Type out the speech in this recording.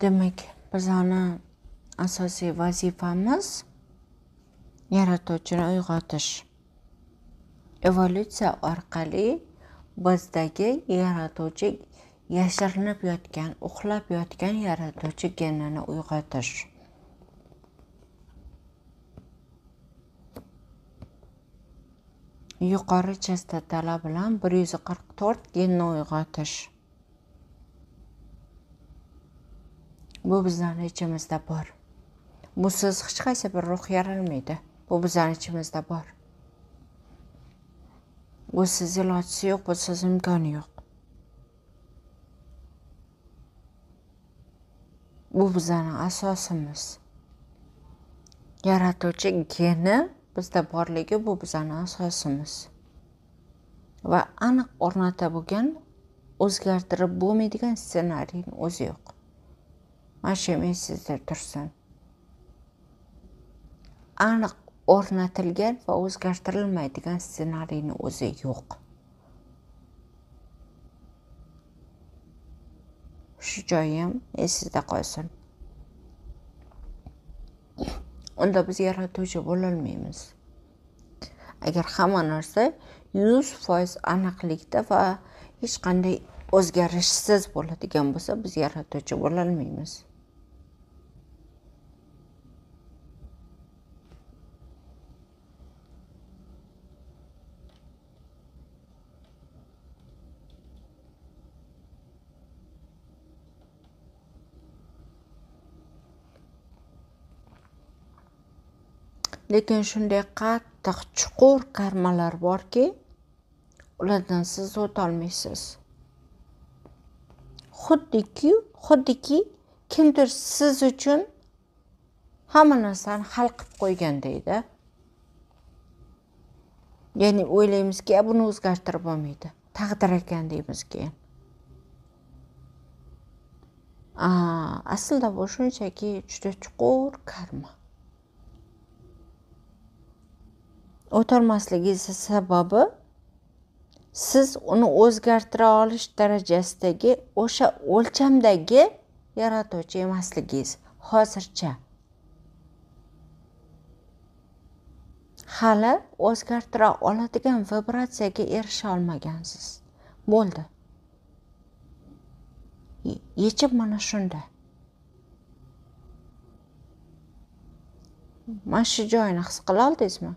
demak bizani asosiy vazifamiz yaratuvchini uyg'otish evolyutsiya orqali bizdagi yaratuvchi yashirinib yotgan uxlab yotgan yaratuvchi genini uyg'otish yuqori chastotalar bilan bir yuz qirq to'rt genni uyg'otish bu bizlarni ichimizda bor busiz hech qaysi bir ruh yaralmaydi bu bizlarni ichimizda bor busiz ilojisi yo'q busiz imkoni yo'q bu bizlarni asosimiz yaratuvchi geni bizda borligi bu bizlarni asosimiz va aniq o'rnata bo'lgan o'zgartirib bo'lmaydigan ssenariyni o'zi yo'q mashinaysizdir tursin aniq o'rnatilgan va o'zgartirilmaydigan ssenariyni o'zi yo'q shu joyim esizda qolsin unda biz yaratuvchi bo'lolmaymiz agar hamma narsa yuz foiz aniqlikda va hech qanday o'zgarishsiz bo'ladigan bo'lsa biz yaratuvchi bo'lolmaymiz lekin shunday qattiq chuqur karmalar borki ulardan siz o'tolmaysiz xuddiki xuddiki kimdir siz uchun hamma narsani hal qilib qo'ygandayda ya'ni o'ylaymizki buni o'zgartirib bo'lmaydi taqdir ekan deymiz keyin aslida bu shunchaki juda chuqur karma o'tolmasligi sababi siz uni o'zgartira olish darajasidagi o'sha o'lchamdagi yaratuvchi emasligingiz hozircha hali o'zgartira oladigan vibratsiyaga erisha olmagansiz bo'ldi yechim mana shunda mana shu joyini his qila oldingizmi